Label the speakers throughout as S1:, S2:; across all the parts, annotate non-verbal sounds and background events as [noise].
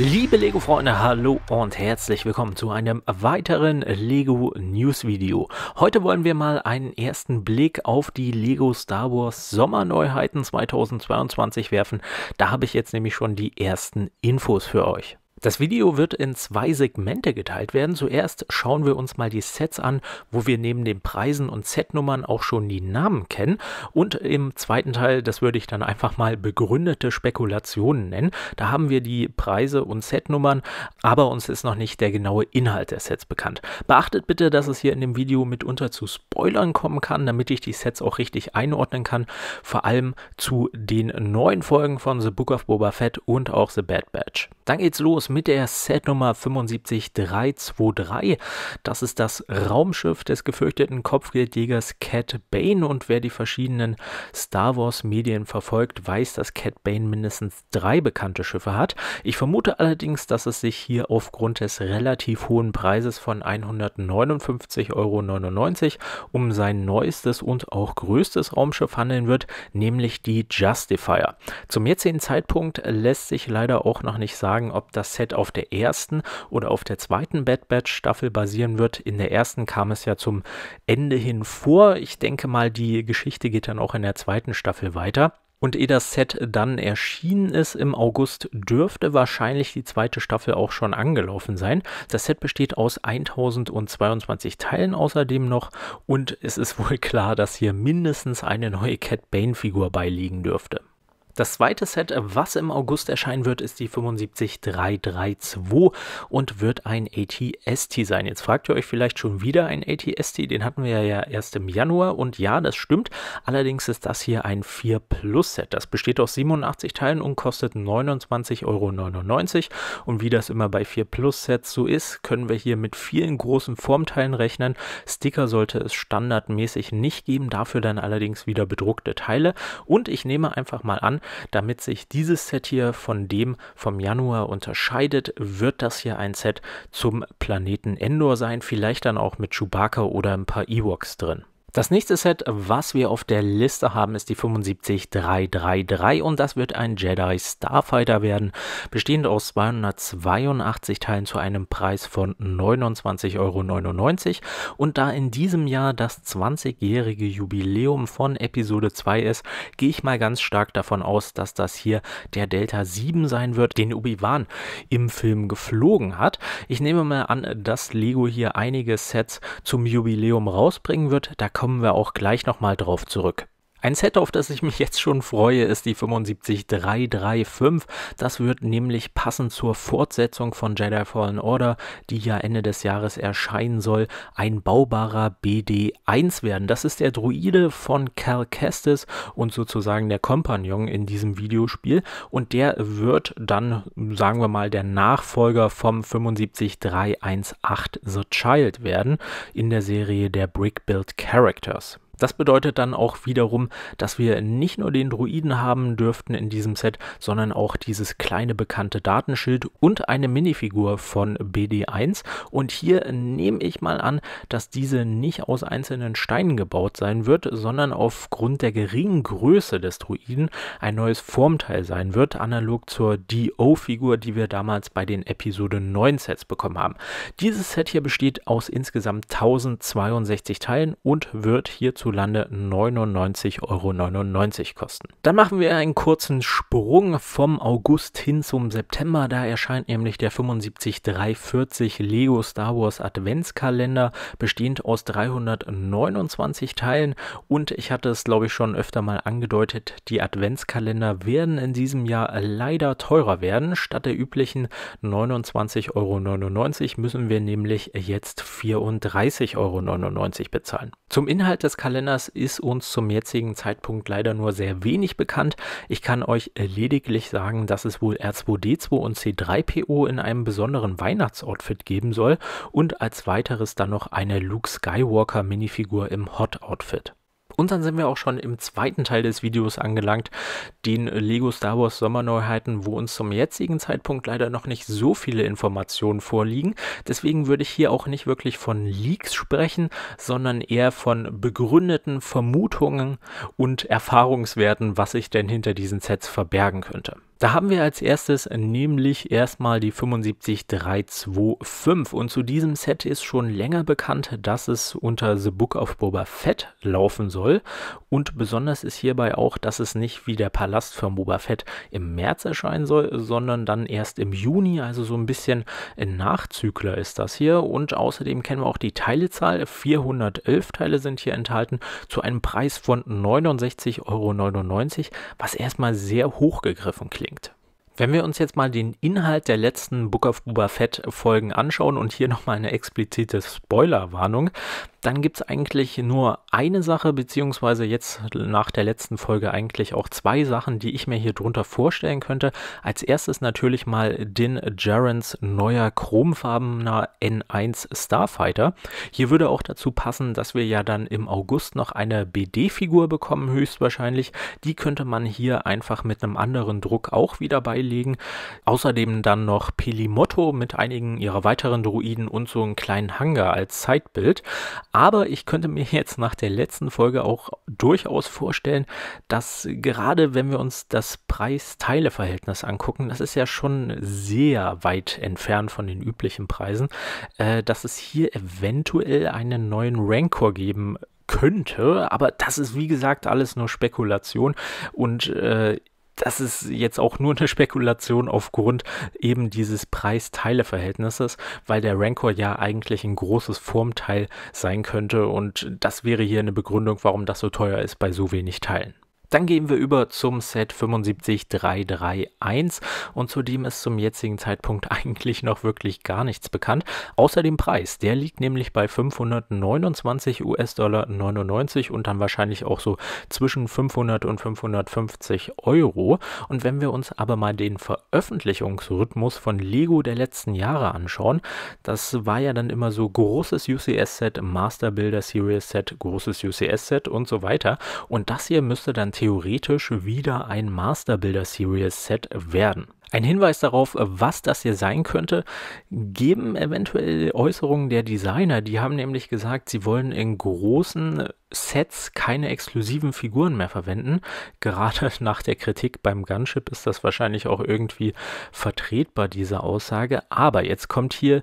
S1: Liebe Lego-Freunde, hallo und herzlich willkommen zu einem weiteren Lego News Video. Heute wollen wir mal einen ersten Blick auf die Lego Star Wars Sommerneuheiten 2022 werfen. Da habe ich jetzt nämlich schon die ersten Infos für euch. Das Video wird in zwei Segmente geteilt werden. Zuerst schauen wir uns mal die Sets an, wo wir neben den Preisen und Setnummern auch schon die Namen kennen. Und im zweiten Teil, das würde ich dann einfach mal begründete Spekulationen nennen. Da haben wir die Preise und Setnummern, aber uns ist noch nicht der genaue Inhalt der Sets bekannt. Beachtet bitte, dass es hier in dem Video mitunter zu Spoilern kommen kann, damit ich die Sets auch richtig einordnen kann. Vor allem zu den neuen Folgen von The Book of Boba Fett und auch The Bad Batch. Dann geht's los mit der Set Setnummer 75323. Das ist das Raumschiff des gefürchteten Kopfgeldjägers Cat Bane und wer die verschiedenen Star Wars Medien verfolgt, weiß, dass Cat Bane mindestens drei bekannte Schiffe hat. Ich vermute allerdings, dass es sich hier aufgrund des relativ hohen Preises von 159,99 Euro um sein neuestes und auch größtes Raumschiff handeln wird, nämlich die Justifier. Zum jetzigen Zeitpunkt lässt sich leider auch noch nicht sagen, ob das Set auf der ersten oder auf der zweiten Bad Batch Staffel basieren wird. In der ersten kam es ja zum Ende hin vor. Ich denke mal, die Geschichte geht dann auch in der zweiten Staffel weiter. Und ehe das Set dann erschienen ist im August, dürfte wahrscheinlich die zweite Staffel auch schon angelaufen sein. Das Set besteht aus 1022 Teilen außerdem noch und es ist wohl klar, dass hier mindestens eine neue Cat Bane-Figur beiliegen dürfte. Das zweite Set, was im August erscheinen wird, ist die 75332 und wird ein ATST sein. Jetzt fragt ihr euch vielleicht schon wieder ein ATST, den hatten wir ja erst im Januar und ja, das stimmt. Allerdings ist das hier ein 4 Plus Set. Das besteht aus 87 Teilen und kostet 29,99 Euro. Und wie das immer bei 4 Plus Sets so ist, können wir hier mit vielen großen Formteilen rechnen. Sticker sollte es standardmäßig nicht geben, dafür dann allerdings wieder bedruckte Teile. Und ich nehme einfach mal an, damit sich dieses Set hier von dem vom Januar unterscheidet, wird das hier ein Set zum Planeten Endor sein, vielleicht dann auch mit Chewbacca oder ein paar Ewoks drin. Das nächste Set, was wir auf der Liste haben, ist die 75333 und das wird ein Jedi Starfighter werden, bestehend aus 282 Teilen zu einem Preis von 29,99 Euro. Und da in diesem Jahr das 20-jährige Jubiläum von Episode 2 ist, gehe ich mal ganz stark davon aus, dass das hier der Delta 7 sein wird, den Obi-Wan im Film geflogen hat. Ich nehme mal an, dass Lego hier einige Sets zum Jubiläum rausbringen wird. Da kommen kommen wir auch gleich nochmal drauf zurück. Ein Set, auf das ich mich jetzt schon freue, ist die 75335. Das wird nämlich passend zur Fortsetzung von Jedi Fallen Order, die ja Ende des Jahres erscheinen soll, ein baubarer BD1 werden. Das ist der Druide von Cal Kestis und sozusagen der Kompagnon in diesem Videospiel. Und der wird dann, sagen wir mal, der Nachfolger vom 75318 The Child werden in der Serie der Brick built Characters. Das bedeutet dann auch wiederum, dass wir nicht nur den Druiden haben dürften in diesem Set, sondern auch dieses kleine bekannte Datenschild und eine Minifigur von BD1. Und hier nehme ich mal an, dass diese nicht aus einzelnen Steinen gebaut sein wird, sondern aufgrund der geringen Größe des Druiden ein neues Formteil sein wird, analog zur DO-Figur, die wir damals bei den Episode 9 Sets bekommen haben. Dieses Set hier besteht aus insgesamt 1062 Teilen und wird hierzu hierzulande 99,99 ,99 Euro kosten. Dann machen wir einen kurzen Sprung vom August hin zum September. Da erscheint nämlich der 75340 Lego Star Wars Adventskalender, bestehend aus 329 Teilen. Und ich hatte es, glaube ich, schon öfter mal angedeutet, die Adventskalender werden in diesem Jahr leider teurer werden. Statt der üblichen 29,99 Euro müssen wir nämlich jetzt 34,99 Euro bezahlen. Zum Inhalt des Kalenders Kalenders ist uns zum jetzigen Zeitpunkt leider nur sehr wenig bekannt. Ich kann euch lediglich sagen, dass es wohl R2D2 und C3PO in einem besonderen Weihnachtsoutfit geben soll und als weiteres dann noch eine Luke Skywalker Minifigur im Hot Outfit. Und dann sind wir auch schon im zweiten Teil des Videos angelangt, den Lego Star Wars Sommerneuheiten, wo uns zum jetzigen Zeitpunkt leider noch nicht so viele Informationen vorliegen. Deswegen würde ich hier auch nicht wirklich von Leaks sprechen, sondern eher von begründeten Vermutungen und Erfahrungswerten, was sich denn hinter diesen Sets verbergen könnte. Da haben wir als erstes nämlich erstmal die 75325 und zu diesem Set ist schon länger bekannt, dass es unter The Book of Boba Fett laufen soll und besonders ist hierbei auch, dass es nicht wie der Palast von Boba Fett im März erscheinen soll, sondern dann erst im Juni, also so ein bisschen ein Nachzügler ist das hier und außerdem kennen wir auch die Teilezahl, 411 Teile sind hier enthalten zu einem Preis von 69,99 Euro, was erstmal sehr hoch gegriffen klingt verlinkt. Wenn wir uns jetzt mal den Inhalt der letzten Book of Boba Fett Folgen anschauen und hier nochmal eine explizite Spoilerwarnung, dann gibt es eigentlich nur eine Sache, beziehungsweise jetzt nach der letzten Folge eigentlich auch zwei Sachen, die ich mir hier drunter vorstellen könnte. Als erstes natürlich mal Din Jarens neuer chromfarbener N1 Starfighter. Hier würde auch dazu passen, dass wir ja dann im August noch eine BD-Figur bekommen, höchstwahrscheinlich. Die könnte man hier einfach mit einem anderen Druck auch wieder beilegen. Außerdem dann noch Pelimotto mit einigen ihrer weiteren Druiden und so einen kleinen Hangar als Zeitbild. Aber ich könnte mir jetzt nach der letzten Folge auch durchaus vorstellen, dass gerade wenn wir uns das Preis-Teile-Verhältnis angucken, das ist ja schon sehr weit entfernt von den üblichen Preisen, äh, dass es hier eventuell einen neuen Rancor geben könnte, aber das ist wie gesagt alles nur Spekulation und äh, das ist jetzt auch nur eine Spekulation aufgrund eben dieses Preis-Teile-Verhältnisses, weil der Rancor ja eigentlich ein großes Formteil sein könnte und das wäre hier eine Begründung, warum das so teuer ist bei so wenig Teilen. Dann gehen wir über zum Set 75331 und zudem ist zum jetzigen Zeitpunkt [laughs] eigentlich noch wirklich gar nichts bekannt, außer dem Preis. Der liegt nämlich bei 529 US-Dollar 99 und dann wahrscheinlich auch so zwischen 500 und 550 Euro. Und wenn wir uns aber mal den Veröffentlichungsrhythmus von Lego der letzten Jahre anschauen, das war ja dann immer so großes UCS-Set, Master Builder Series Set, großes UCS-Set und so weiter. Und das hier müsste dann theoretisch wieder ein Master Builder Series Set werden. Ein Hinweis darauf, was das hier sein könnte, geben eventuell Äußerungen der Designer. Die haben nämlich gesagt, sie wollen in großen Sets keine exklusiven Figuren mehr verwenden. [laughs] Gerade nach der Kritik beim Gunship ist das wahrscheinlich auch irgendwie vertretbar, diese Aussage. Aber jetzt kommt hier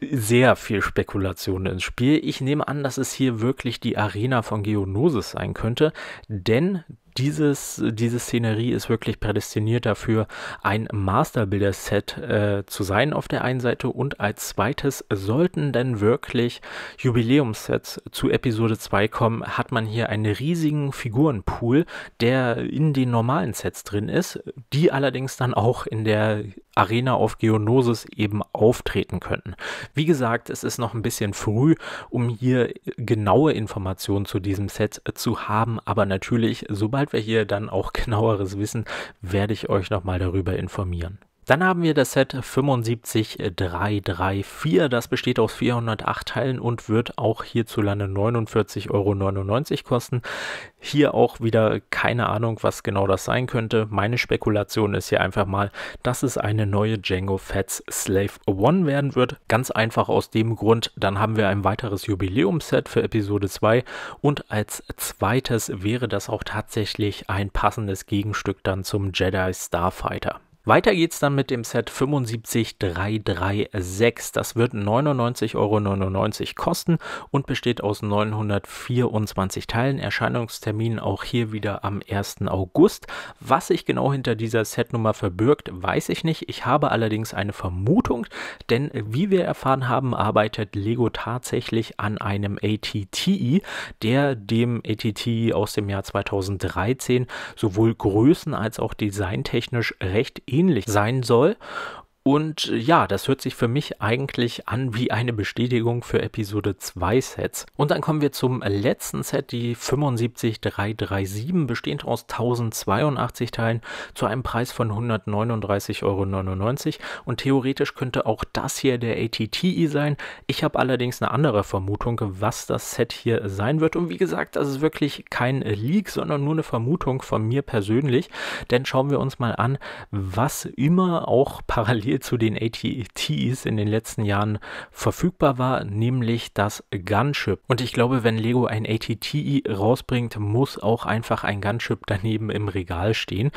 S1: äh, sehr viel Spekulation ins Spiel. Ich nehme an, dass es hier wirklich die Arena von Geonosis sein könnte, denn dieses, diese Szenerie ist wirklich prädestiniert dafür, ein masterbuilder set äh, zu sein auf der einen Seite und als zweites sollten denn wirklich Jubiläumssets zu Episode 2 kommen genommen hat man hier einen riesigen Figurenpool, der in den normalen Sets drin ist, die allerdings dann auch in der Arena auf Geonosis eben auftreten könnten. Wie gesagt, es ist noch ein bisschen früh, um hier genaue Informationen zu diesem Set äh, zu haben, aber natürlich, sobald wir hier dann auch [laughs] genaueres wissen, werde ich euch nochmal darüber informieren. Dann haben wir das Set 75334. Das besteht aus 408 Teilen und wird auch hierzulande 49,99 Euro kosten. Hier auch wieder keine Ahnung, was genau das sein könnte. Meine Spekulation ist hier einfach mal, dass es eine neue Django Fats Slave One werden wird. Ganz einfach aus dem Grund, dann haben wir ein weiteres Jubiläumsset für Episode 2 und als zweites wäre das auch tatsächlich ein passendes Gegenstück dann zum Jedi Starfighter. Weiter geht's dann mit dem Set 75336. Das wird 99,99 Euro kosten und besteht aus 924 Teilen. Erscheinungstermin auch hier wieder am 1. August. Was sich genau hinter dieser Setnummer verbirgt, weiß ich nicht. Ich habe allerdings eine Vermutung, denn wie wir erfahren haben, arbeitet Lego tatsächlich an einem ATTI, der dem ATTI aus dem Jahr 2013 sowohl größen- als auch designtechnisch recht ähnlich dienlich sein soll und äh, ja, das hört sich für mich eigentlich an wie eine Bestätigung für Episode 2 Sets. Und dann kommen wir zum letzten Set, die 75337, bestehend aus 1082 Teilen, zu einem Preis von 139,99 Euro. Und theoretisch könnte auch das hier der ATTI sein. Ich habe allerdings eine andere Vermutung, was das Set hier sein wird. Und wie gesagt, das ist wirklich kein Leak, sondern nur eine Vermutung von mir persönlich. Denn schauen wir uns mal an, was immer auch parallel viel zu den ATTs in den letzten Jahren verfügbar war, nämlich das Gunship. Und ich glaube, wenn Lego ein ATT rausbringt, muss auch einfach ein Gunship daneben im Regal stehen.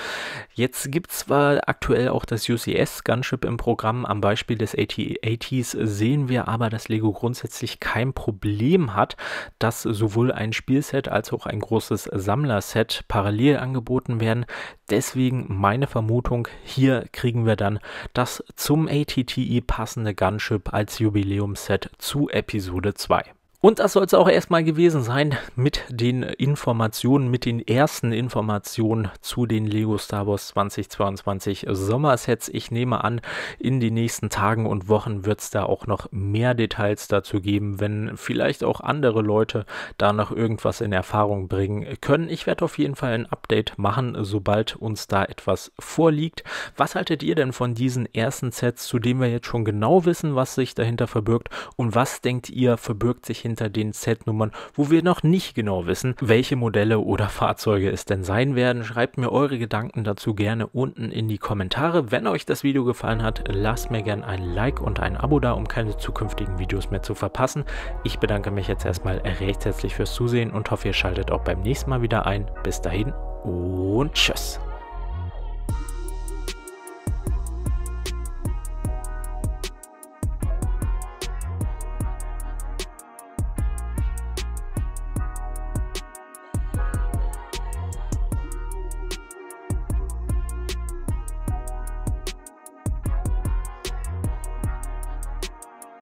S1: Jetzt gibt es zwar aktuell auch das UCS Gunship im Programm, am Beispiel des AT-ATs sehen wir aber, dass Lego grundsätzlich kein Problem hat, dass sowohl ein Spielset als auch ein großes Sammlerset parallel angeboten werden. Deswegen meine Vermutung, hier kriegen wir dann das zum ATTI e passende Gunship als Jubiläumset zu Episode 2. Und das soll es auch erstmal gewesen sein mit den Informationen, mit den ersten Informationen zu den Lego Star Wars 2022 Sommersets. Ich nehme an, in den nächsten Tagen und Wochen wird es da auch noch mehr Details dazu geben, wenn vielleicht auch andere Leute da noch irgendwas in Erfahrung bringen können. Ich werde auf jeden Fall ein Update machen, sobald uns da etwas vorliegt. Was haltet ihr denn von diesen ersten Sets, zu denen wir jetzt schon genau wissen, was sich dahinter verbirgt und was denkt ihr verbirgt sich hinter hinter den Z-Nummern, wo wir noch nicht genau wissen, welche Modelle oder Fahrzeuge es denn sein werden. Schreibt mir eure Gedanken dazu gerne unten in die Kommentare. Wenn euch das Video gefallen hat, lasst mir gerne ein Like und ein Abo da, um keine zukünftigen Videos mehr zu verpassen. Ich bedanke mich jetzt erstmal recht herzlich fürs Zusehen und hoffe, ihr schaltet auch beim nächsten Mal wieder ein. Bis dahin und tschüss.